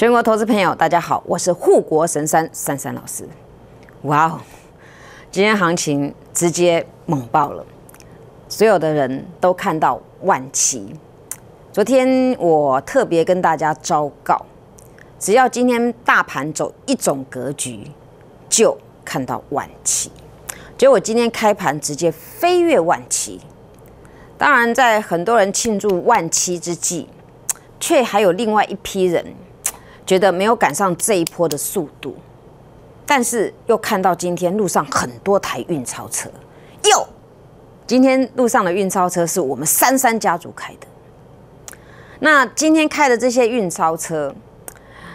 全国投资朋友，大家好，我是护国神山珊珊老师。哇哦，今天行情直接猛爆了，所有的人都看到万期。昨天我特别跟大家昭告，只要今天大盘走一种格局，就看到万期。结果今天开盘直接飞跃万期。当然，在很多人庆祝万期之际，却还有另外一批人。觉得没有赶上这一波的速度，但是又看到今天路上很多台运钞车。又，今天路上的运钞车是我们三三家族开的。那今天开的这些运钞车，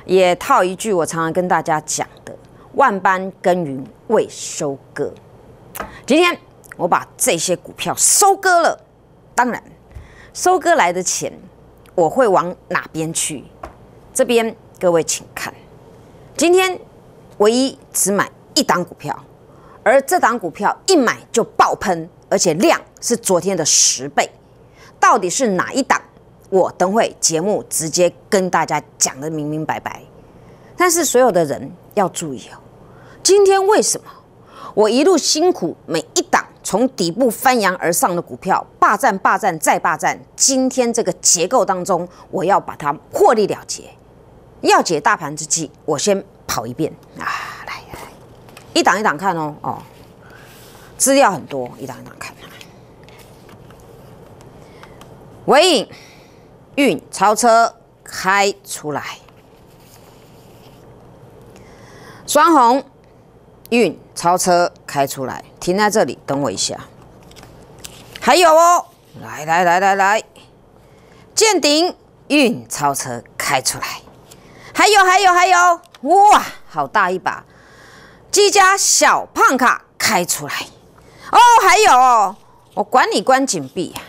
也套一句我常常跟大家讲的“万般耕耘为收割”。今天我把这些股票收割了，当然，收割来的钱我会往哪边去？这边。各位请看，今天唯一只买一档股票，而这档股票一买就爆喷，而且量是昨天的十倍。到底是哪一档？我等会节目直接跟大家讲的明明白白。但是所有的人要注意哦，今天为什么我一路辛苦，每一档从底部翻扬而上的股票，霸占霸占再霸占，今天这个结构当中，我要把它获利了结。要解大盘之计，我先跑一遍啊！来来，一档一档看哦哦。资料很多，一档一档看。尾影运超车开出来，双红运超车开出来，停在这里等我一下。还有哦，来来来来来，见顶运超车开出来。还有还有还有，哇，好大一把！吉加小胖卡开出来哦。还有，哦，我管你关紧闭呀。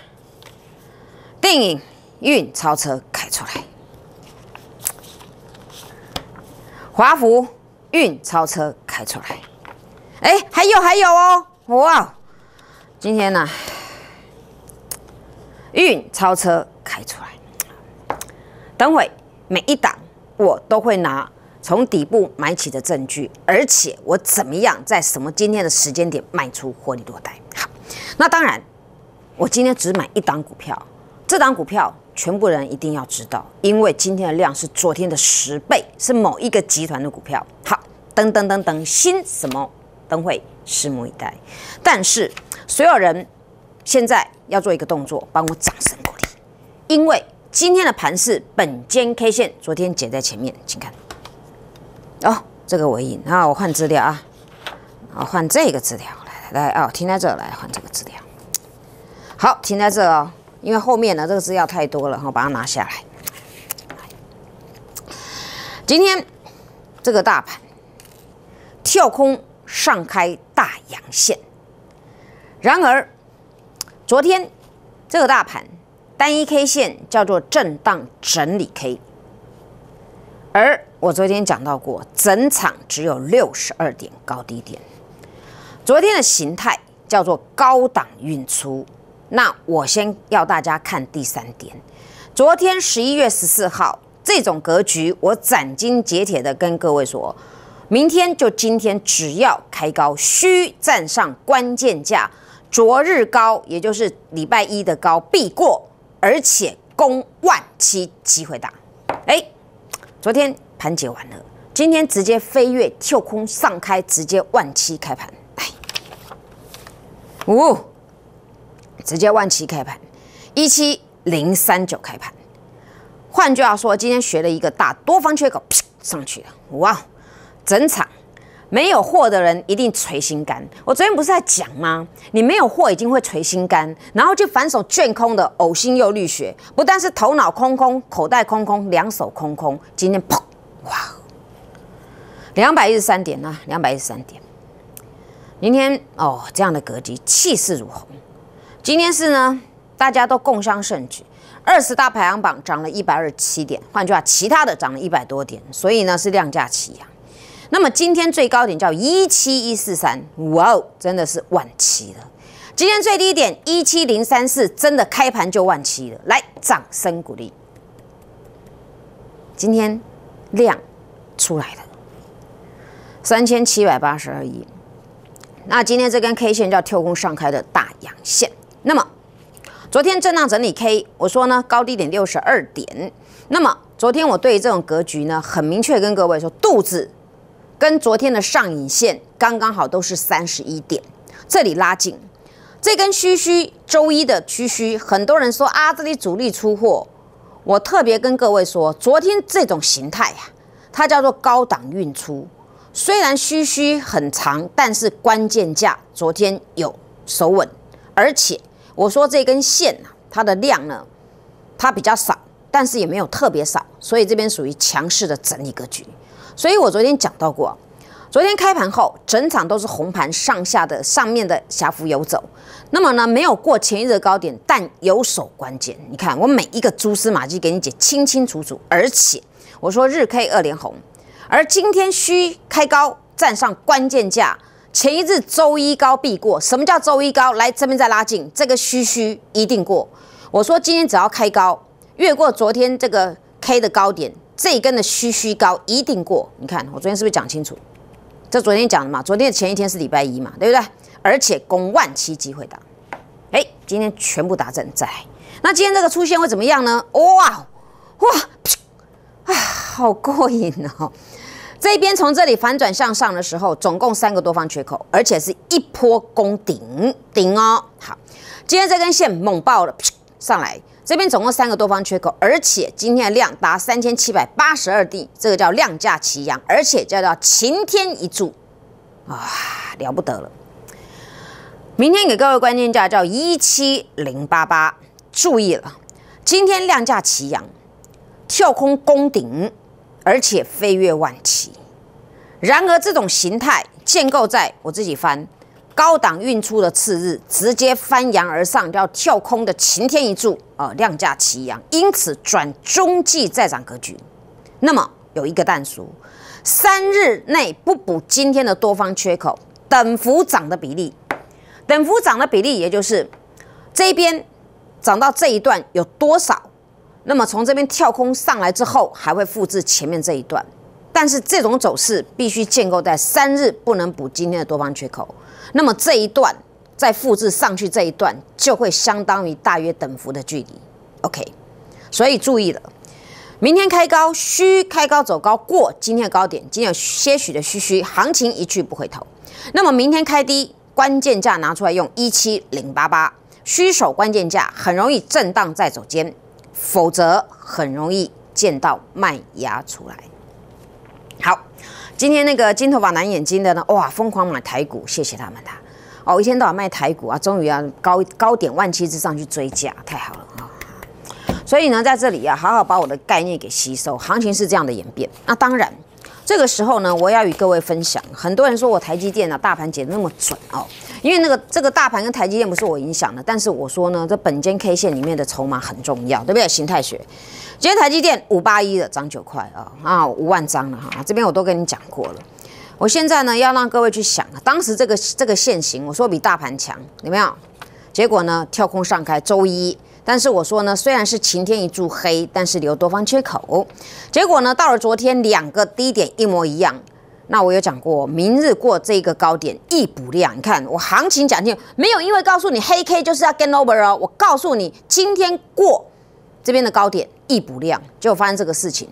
电影运钞车开出来，华服运钞车开出来。哎，还有还有哦，哇！今天呢，运钞车开出来。等会，每一档。我都会拿从底部买起的证据，而且我怎么样在什么今天的时间点卖出获利多袋。好，那当然，我今天只买一档股票，这档股票全部人一定要知道，因为今天的量是昨天的十倍，是某一个集团的股票。好，噔噔噔噔，新什么等会拭目以待，但是所有人现在要做一个动作，帮我掌声鼓励，因为。今天的盘是本间 K 线，昨天剪在前面，请看。哦，这个我有啊，我换资料啊，啊，换这个资料，来来来，哦停在这来换这个资料。好，停在这哦，因为后面呢这个资料太多了，我把它拿下来。今天这个大盘跳空上开大阳线，然而昨天这个大盘。单一 K 线叫做震荡整理 K，而我昨天讲到过，整场只有六十二点高低点。昨天的形态叫做高档运出。那我先要大家看第三点，昨天十一月十四号这种格局，我斩钉截铁的跟各位说，明天就今天只要开高，需站上关键价，昨日高，也就是礼拜一的高必过。而且攻万七机会大，哎，昨天盘解完了，今天直接飞跃跳空上开，直接万七开盘，来，五，直接万七开盘，一七零三九开盘。换句话说，今天学了一个大多方缺口，上去了，哇，整场。没有货的人一定捶心肝。我昨天不是在讲吗？你没有货已经会捶心肝，然后就反手卷空的呕心又绿血，不但是头脑空空、口袋空空、两手空空。今天砰，哇，两百一十三点啊，两百一十三点。明天哦，这样的格局气势如虹。今天是呢，大家都共襄盛举，二十大排行榜涨了一百二十七点，换句话，其他的涨了一百多点，所以呢是量价齐扬。那么今天最高点叫一七一四三，哇，真的是万七了。今天最低点一七零三四，真的开盘就万七了。来，掌声鼓励。今天量出来了三千七百八十二亿。那今天这根 K 线叫跳空上开的大阳线。那么昨天震荡整理 K，我说呢高低点六十二点。那么昨天我对这种格局呢很明确跟各位说，肚子。跟昨天的上影线刚刚好都是三十一点，这里拉紧，这根虚虚周一的虚虚，很多人说啊这里主力出货，我特别跟各位说，昨天这种形态呀，它叫做高档运出，虽然虚虚很长，但是关键价昨天有守稳，而且我说这根线啊，它的量呢，它比较少，但是也没有特别少，所以这边属于强势的整理格局。所以我昨天讲到过，昨天开盘后整场都是红盘上下的上面的狭幅游走，那么呢没有过前一日的高点，但有守关键。你看我每一个蛛丝马迹给你解清清楚楚，而且我说日 K 二连红，而今天需开高站上关键价，前一日周一高必过。什么叫周一高？来这边再拉近，这个需需一定过。我说今天只要开高，越过昨天这个 K 的高点。这一根的虚虚高一定过，你看我昨天是不是讲清楚？这昨天讲的嘛，昨天的前一天是礼拜一嘛，对不对？而且攻万期机会大，哎，今天全部打正在。那今天这个出现会怎么样呢？哇哇，啊，好过瘾哦！这边从这里反转向上的时候，总共三个多方缺口，而且是一波攻顶顶哦。好，今天这根线猛爆了，上来。这边总共三个多方缺口，而且今天的量达三千七百八十二地，这个叫量价齐扬，而且叫做晴天一柱，啊，了不得了！明天给各位关键价叫一七零八八，注意了，今天量价齐扬，跳空攻顶，而且飞跃万期。然而这种形态建构在我自己翻。高档运出的次日，直接翻扬而上，要跳空的晴天一柱啊，量价齐扬，因此转中继再涨格局。那么有一个蛋熟，三日内不补今天的多方缺口，等幅涨的比例，等幅涨的比例也就是这边涨到这一段有多少，那么从这边跳空上来之后，还会复制前面这一段，但是这种走势必须建构在三日不能补今天的多方缺口。那么这一段再复制上去，这一段就会相当于大约等幅的距离。OK，所以注意了，明天开高虚开高走高过今天的高点，今天有些许的虚虚，行情一去不回头。那么明天开低，关键价拿出来用一七零八八，虚守关键价，很容易震荡再走尖，否则很容易见到卖压出来。今天那个金头发、蓝眼睛的呢，哇，疯狂买台股，谢谢他们他，哦，一天到晚卖台股啊，终于要高高点万七之上去追加，太好了啊！所以呢，在这里啊，好好把我的概念给吸收，行情是这样的演变。那当然，这个时候呢，我要与各位分享，很多人说我台积电啊，大盘解那么准哦。因为那个这个大盘跟台积电不是我影响的，但是我说呢，这本间 K 线里面的筹码很重要，对不对？形态学，今天台积电五八一的涨九块啊，啊五万张了哈，这边我都跟你讲过了。我现在呢要让各位去想，当时这个这个线型，我说比大盘强，有没有？结果呢跳空上开周一，但是我说呢虽然是晴天一柱黑，但是留多方缺口，结果呢到了昨天两个低点一模一样。那我有讲过，明日过这个高点一补量。你看我行情讲清没有？因为告诉你黑 K 就是要 gain over 哦。我告诉你，今天过这边的高点一补量，就发生这个事情。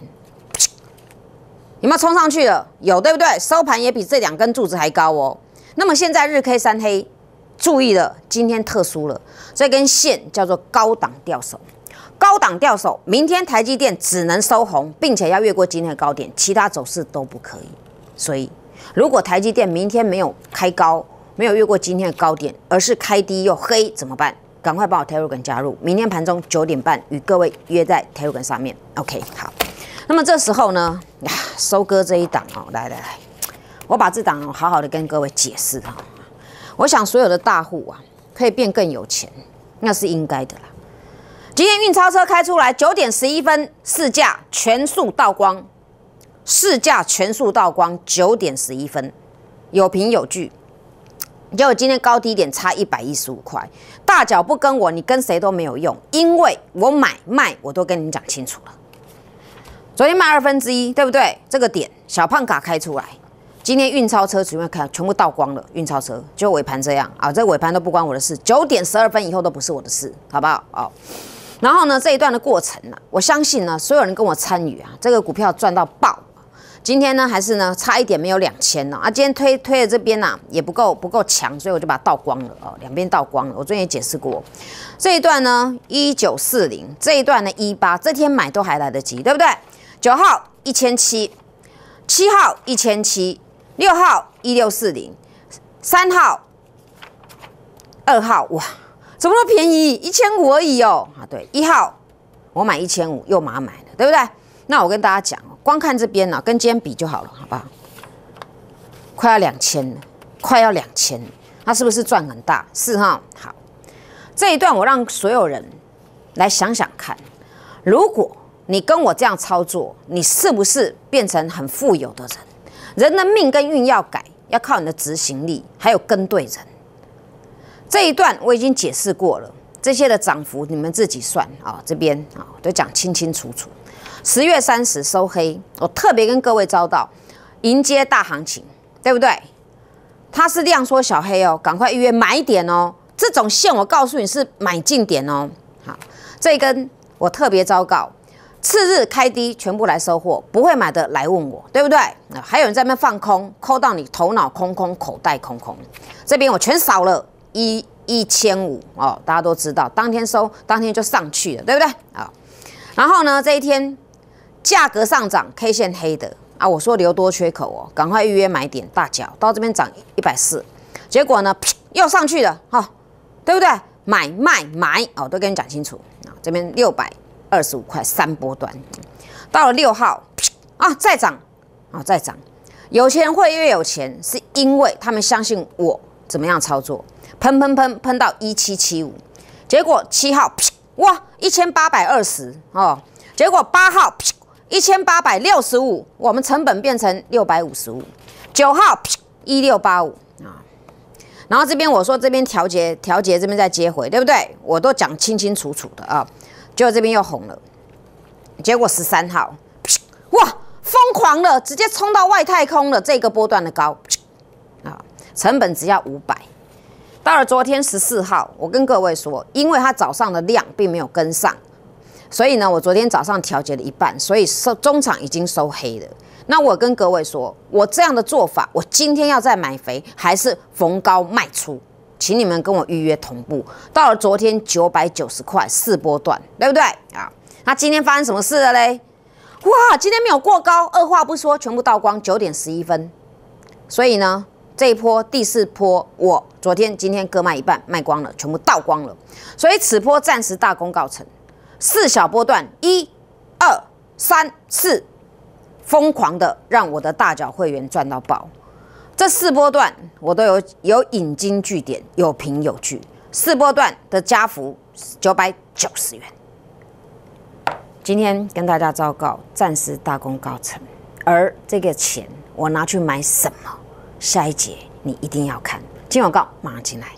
有没有冲上去了？有，对不对？收盘也比这两根柱子还高哦。那么现在日 K 三黑，注意了，今天特殊了，这根线叫做高档吊手。高档吊手，明天台积电只能收红，并且要越过今天的高点，其他走势都不可以。所以，如果台积电明天没有开高，没有越过今天的高点，而是开低又黑，怎么办？赶快把我 Telegram 加入，明天盘中九点半与各位约在 Telegram 上面。OK，好。那么这时候呢，收割这一档哦，来来来，我把这档好好的跟各位解释哈。我想所有的大户啊，可以变更有钱，那是应该的啦。今天运钞车开出来，九点十一分试驾全数倒光。市价全数倒光，九点十一分，有凭有据。结果今天高低点差一百一十五块，大脚不跟我，你跟谁都没有用，因为我买卖我都跟你讲清楚了。昨天卖二分之一，对不对？这个点小胖卡开出来，今天运钞车全部开，全部倒光了。运钞车就尾盘这样啊，这尾盘都不关我的事，九点十二分以后都不是我的事，好不好？哦，然后呢，这一段的过程呢，我相信呢，所有人跟我参与啊，这个股票赚到爆。今天呢，还是呢，差一点没有两千呢啊！今天推推的这边呢，也不够不够强，所以我就把它倒光了哦，两边倒光了。我昨天也解释过，这一段呢，一九四零，这一段呢，一八，这天买都还来得及，对不对？九号一千七，七号一千七，六号一六四零，三号二号哇，怎么都便宜，一千五而已哦啊！对，一号我买一千五，又马买了，对不对？那我跟大家讲。光看这边呢，跟今天比就好了，好不好？快要两千了，快要两千，它是不是赚很大？是哈，好。这一段我让所有人来想想看，如果你跟我这样操作，你是不是变成很富有的人？人的命跟运要改，要靠你的执行力，还有跟对人。这一段我已经解释过了，这些的涨幅你们自己算啊，这边啊都讲清清楚楚。十月三十收黑，我特别跟各位招到，迎接大行情，对不对？它是量缩小黑哦，赶快预约买点哦。这种线我告诉你是买进点哦。好，这根我特别糟告，次日开低全部来收货，不会买的来问我，对不对？还有人在那放空，抠到你头脑空空，口袋空空。这边我全扫了，一一千五哦，大家都知道，当天收当天就上去了，对不对？好，然后呢，这一天。价格上涨，K 线黑的啊！我说留多缺口哦，赶快预约买点大脚，到这边涨一百四，结果呢，又上去了，哈，对不对？买卖买哦，都跟你讲清楚啊！这边六百二十五块三波段，到了六号，啊，再涨，啊，再涨，有钱会越有钱，是因为他们相信我怎么样操作，喷喷喷喷到一七七五，结果七号，哇，一千八百二十，哦，结果八号，一千八百六十五，我们成本变成六百五十五。九号一六八五啊，然后这边我说这边调节调节，这边再接回，对不对？我都讲清清楚楚的啊。结果这边又红了，结果十三号，哇，疯狂了，直接冲到外太空了。这个波段的高啊，成本只要五百。到了昨天十四号，我跟各位说，因为它早上的量并没有跟上。所以呢，我昨天早上调节了一半，所以收中场已经收黑了。那我跟各位说，我这样的做法，我今天要再买肥，还是逢高卖出，请你们跟我预约同步。到了昨天九百九十块四波段，对不对啊？那今天发生什么事了嘞？哇，今天没有过高，二话不说全部倒光。九点十一分，所以呢，这一波第四波，我昨天、今天各卖一半，卖光了，全部倒光了。所以此波暂时大功告成。四小波段，一、二、三、四，疯狂的让我的大脚会员赚到爆。这四波段我都有有引经据典，有凭有据。四波段的加幅九百九十元。今天跟大家昭告，暂时大功告成。而这个钱我拿去买什么？下一节你一定要看。金广告马上进来。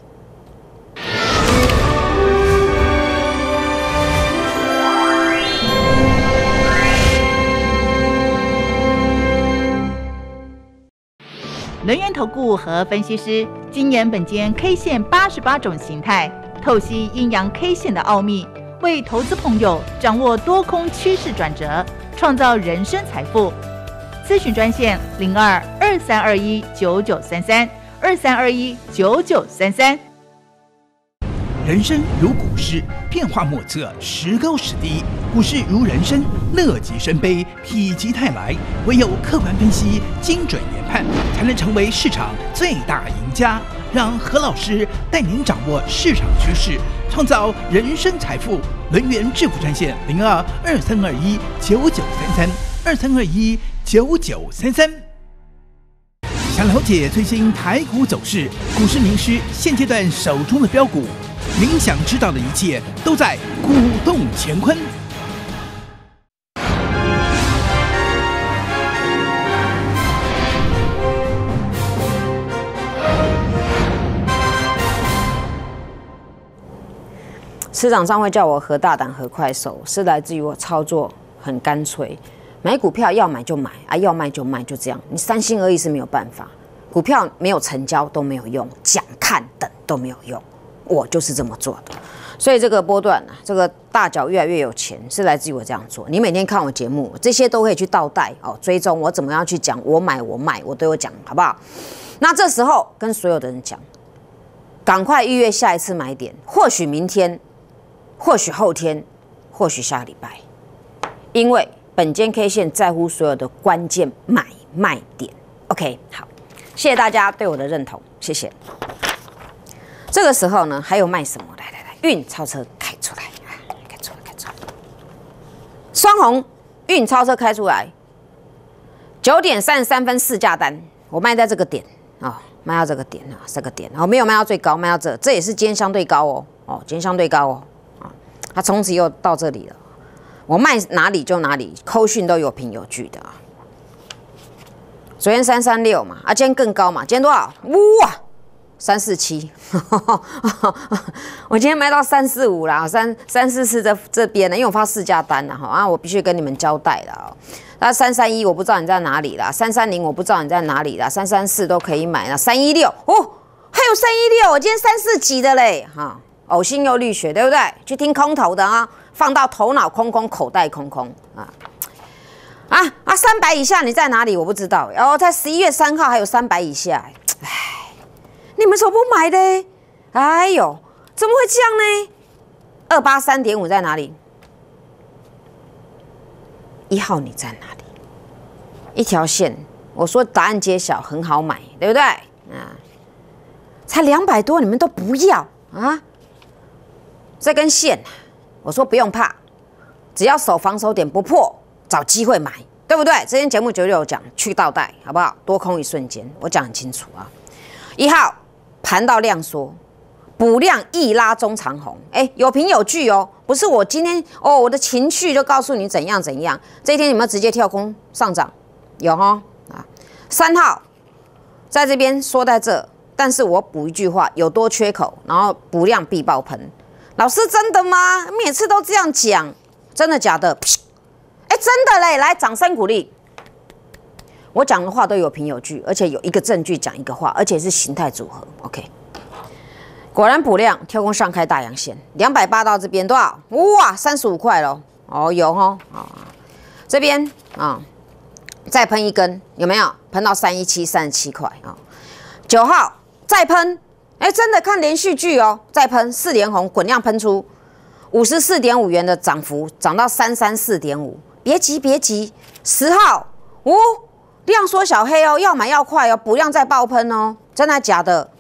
能源投顾和分析师，精研本间 K 线八十八种形态，透析阴阳 K 线的奥秘，为投资朋友掌握多空趋势转折，创造人生财富。咨询专线零二二三二一九九三三二三二一九九三三。人生如股市，变化莫测，时高时低。股市如人生，乐极生悲，否极泰来。唯有客观分析，精准研判，才能成为市场最大赢家。让何老师带您掌握市场趋势，创造人生财富。能源致富专线零二二三二一九九三三二三二一九九三三。想了解最新台股走势，股市名师现阶段手中的标股。您想知道的一切都在《鼓动乾坤》。市场上会叫我“何大胆”和“快手”，是来自于我操作很干脆，买股票要买就买啊，要卖就卖，就这样。你三心二意是没有办法，股票没有成交都没有用，讲、看、等都没有用。我就是这么做的，所以这个波段呢，这个大脚越来越有钱，是来自于我这样做。你每天看我节目，这些都可以去倒带哦，追踪我怎么样去讲，我买我卖，我都有讲，好不好？那这时候跟所有的人讲，赶快预约下一次买点，或许明天，或许后天，或许下个礼拜，因为本间 K 线在乎所有的关键买卖点。OK，好，谢谢大家对我的认同，谢谢。这个时候呢，还有卖什么？来来来，运钞车开出来啊！开出来，开出来。双红运钞车开出来。九点三十三分试驾单，我卖在这个点啊，卖到这个点啊，这个点，然后没有卖到最高，卖到这，这也是今天相对高哦，哦，今天相对高哦啊。它从此又到这里了，我卖哪里就哪里，扣讯都有凭有据的啊。昨天三三六嘛，啊，今天更高嘛，今天多少？哇！三四七，我今天卖到三四五啦，三三四四这这边呢，因为我发市价单了哈，啊，我必须跟你们交代了那三三一我不知道你在哪里啦，三三零我不知道你在哪里啦，三三四都可以买啦，三一六哦，还有三一六，我今天三四级的嘞，哈，呕心又绿血，对不对？去听空头的啊，放到头脑空空，口袋空空啊啊啊，三百以下你在哪里？我不知道，哦，在十一月三号还有三百以下。你们说不买的，哎呦，怎么会这样呢？二八三点五在哪里？一号你在哪里？一条线，我说答案揭晓，很好买，对不对？啊，才两百多，你们都不要啊？这根线，我说不用怕，只要守防守点不破，找机会买，对不对？之前节目九有讲去倒带，好不好？多空一瞬间，我讲很清楚啊，一号。盘到量缩，补量一拉中长红，哎，有凭有据哦，不是我今天哦，我的情绪就告诉你怎样怎样。这天你们直接跳空上涨？有哈啊，三号在这边说在这，但是我补一句话，有多缺口，然后补量必爆棚。老师真的吗？每次都这样讲，真的假的？哎，真的嘞，来掌声鼓励。我讲的话都有凭有据，而且有一个证据讲一个话，而且是形态组合。OK，果然补量跳空上开大阳线，两百八到这边多少？哇，三十五块咯。哦，有哦，好，这边啊，再喷一根有没有？喷到三一七三十七块啊！九号再喷，哎，真的看连续剧哦！再喷四连红，滚量喷出五十四点五元的涨幅，涨到三三四点五。别急，别急，十号五。量缩小黑哦，要买要快哦，不要再爆喷哦！真的假的？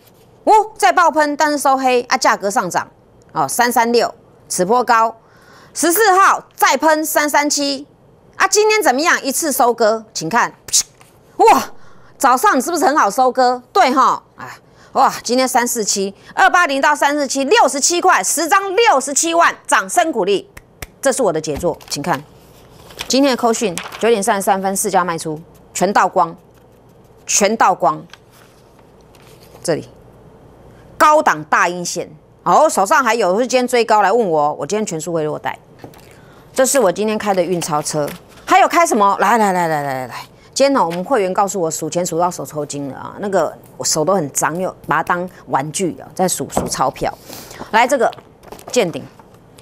哦，再爆喷，但是收黑啊，价格上涨哦，三三六此波高，十四号再喷三三七啊！今天怎么样？一次收割，请看，哇！早上你是不是很好收割？对哈，啊，哇！今天三四七二八零到三四七六十七块十张六十七万，掌声鼓励，这是我的杰作，请看今天的扣讯九点三十三分四家卖出。全倒光，全倒光，这里高档大阴线哦。手上还有，今天最高来问我，我今天全数会落袋。这是我今天开的运钞车，还有开什么？来来来来来来来，今天呢，我们会员告诉我数钱数到手抽筋了啊，那个我手都很脏，又把它当玩具啊，在数数钞票。来，这个见顶，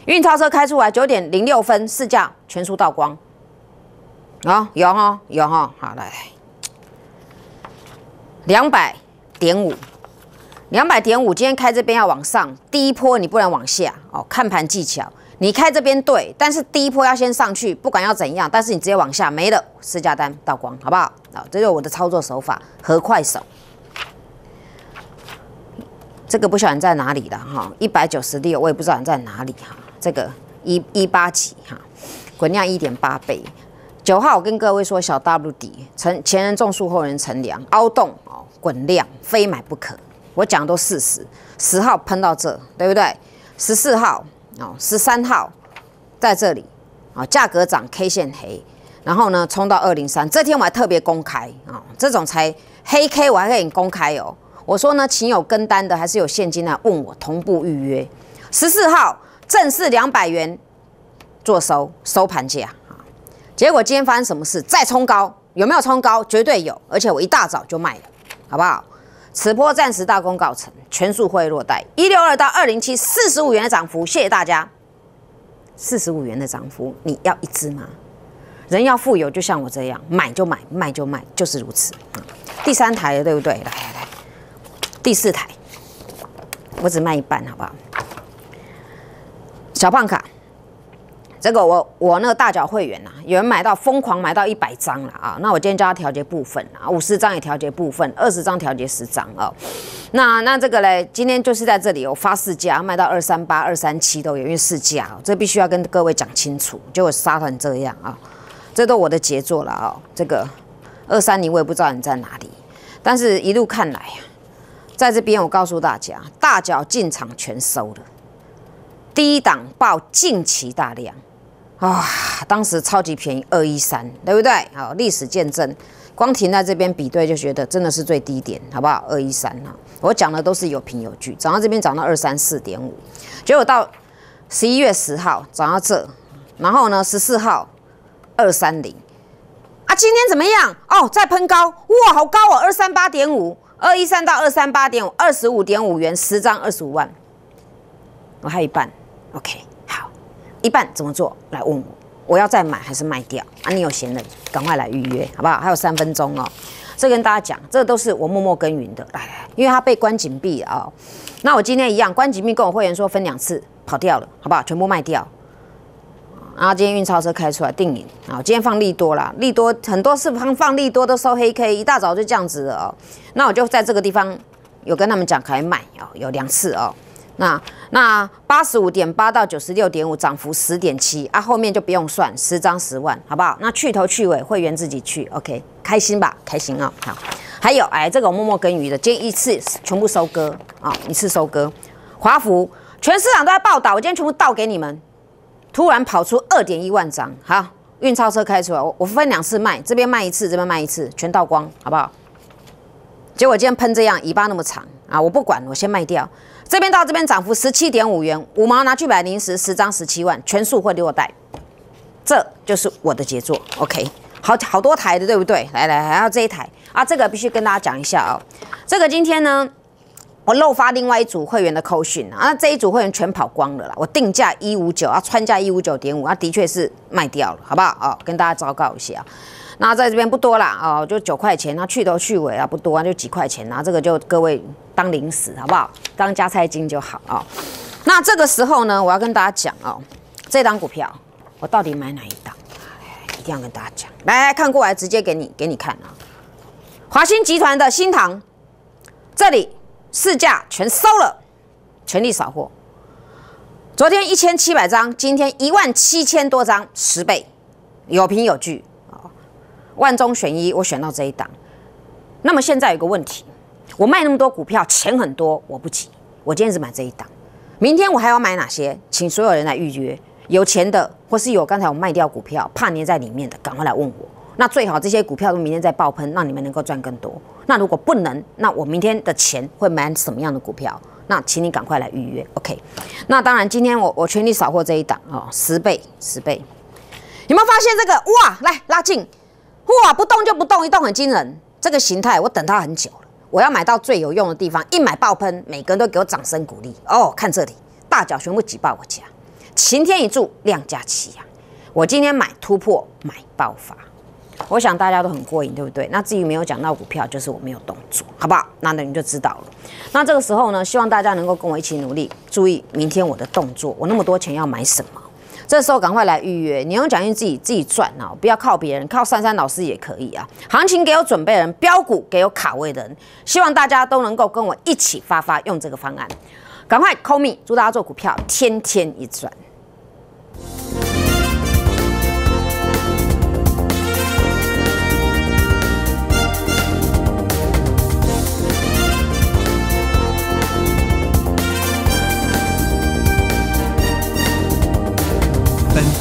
运钞车开出来，九点零六分试驾全数倒光。哦，有哈，有哈，好来，两百点五，两百点五，今天开这边要往上，第一波你不能往下哦。看盘技巧，你开这边对，但是第一波要先上去，不管要怎样，但是你直接往下没了，试价单倒光，好不好？好，这就是我的操作手法和快手，这个不晓得你在哪里的哈，一百九十六，我也不知道你在哪里哈，这个一一八几哈，滚量一点八倍。九号，我跟各位说，小 W 底成，前人种树，后人乘凉，凹洞哦，滚量，非买不可。我讲的都事实。十号喷到这，对不对？十四号哦，十三号在这里哦，价格涨，K 线黑，然后呢，冲到二零三。这天我还特别公开啊，这种才黑 K，我还可你公开哦。我说呢，请有跟单的，还是有现金来问我同步预约。十四号正式两百元做收收盘价。结果今天发生什么事？再冲高有没有冲高？绝对有！而且我一大早就卖了，好不好？此波暂时大功告成，全数回落袋。一六二到二零七，四十五元的涨幅，谢谢大家。四十五元的涨幅，你要一支吗？人要富有，就像我这样，买就买，卖就卖，就是如此啊。第三台了，对不对？来来来，第四台，我只卖一半，好不好？小胖卡。这个我我那个大脚会员呐，有人买到疯狂买到一百张了啊！那我今天叫他调节部分啊，五十张也调节部分，二十张调节十张哦。那那这个嘞，今天就是在这里，我发试价卖到二三八、二三七都有，因为试价，这必须要跟各位讲清楚，结果杀成这样啊，这都我的杰作了啊！这个二三零我也不知道你在哪里，但是一路看来呀，在这边我告诉大家，大脚进场全收了，第一档报近期大量。啊，当时超级便宜，二一三，对不对？好，历史见证，光停在这边比对就觉得真的是最低点，好不好？二一三啊，我讲的都是有凭有据。涨到这边涨到二三四点五，结果到十一月十号涨到这，然后呢，十四号二三零啊，今天怎么样？哦，再喷高，哇，好高哦，二三八点五，二一三到二三八点五，二十五点五元十张二十五万，我还一半，OK。一半怎么做？来问我，我要再买还是卖掉啊？你有闲的，赶快来预约，好不好？还有三分钟哦。这跟大家讲，这都是我默默耕耘的。来来，因为它被关紧闭啊。那我今天一样，关紧闭，跟我会员说分两次跑掉了，好不好？全部卖掉。然后今天运钞车开出来定影啊，今天放利多啦，利多很多是放放利多都收黑 K，一大早就这样子了。哦。那我就在这个地方有跟他们讲，可以买哦，有两次哦。那那八十五点八到九十六点五，涨幅十点七啊，后面就不用算，十张十万，好不好？那去头去尾，会员自己去，OK，开心吧，开心啊，好。还有，哎，这个默默跟耘的，今天一次全部收割啊，一次收割，华福全市场都在报道，我今天全部倒给你们，突然跑出二点一万张，好，运钞车开出来，我我分两次卖，这边卖一次，这边卖一次，全倒光，好不好？结果今天喷这样，尾巴那么长啊，我不管，我先卖掉。这边到这边涨幅十七点五元五毛，拿去买零食，十张十七万，全数会六袋，这就是我的杰作。OK，好，好多台的，对不对？来来，还有这一台啊，这个必须跟大家讲一下哦。这个今天呢，我漏发另外一组会员的口讯啊，这一组会员全跑光了啦。我定价一五九，啊，穿价一五九点五，啊，的确是卖掉了，好不好啊？跟大家昭告一下啊。那在这边不多啦，啊，就九块钱，那去头去尾啊，不多啊，就几块钱，然后这个就各位。当零食好不好？当加菜金就好啊。那这个时候呢，我要跟大家讲哦，这档股票我到底买哪一档？一定要跟大家讲，来看过来，直接给你给你看啊。华兴集团的新塘，这里市价全收了，全力扫货。昨天一千七百张，今天一万七千多张，十倍，有凭有据啊。万中选一，我选到这一档。那么现在有个问题。我卖那么多股票，钱很多，我不急。我今天只买这一档，明天我还要买哪些？请所有人来预约。有钱的，或是有刚才我卖掉股票，怕粘在里面的，赶快来问我。那最好这些股票都明天再爆喷，让你们能够赚更多。那如果不能，那我明天的钱会买什么样的股票？那请你赶快来预约。OK。那当然，今天我我全力扫货这一档哦，十倍十倍。有没有发现这个？哇，来拉近，哇，不动就不动，一动很惊人。这个形态我等它很久。我要买到最有用的地方，一买爆喷，每个人都给我掌声鼓励哦！看这里，大脚全部挤爆我家，晴天一柱亮加七呀！我今天买突破，买爆发，我想大家都很过瘾，对不对？那至于没有讲到股票，就是我没有动作，好不好？那等于就知道了。那这个时候呢，希望大家能够跟我一起努力，注意明天我的动作，我那么多钱要买什么？这时候赶快来预约，你用奖金自己自己赚哦，不要靠别人，靠珊珊老师也可以啊。行情给有准备人，标股给有卡位的人，希望大家都能够跟我一起发发，用这个方案，赶快扣 e 祝大家做股票天天一赚。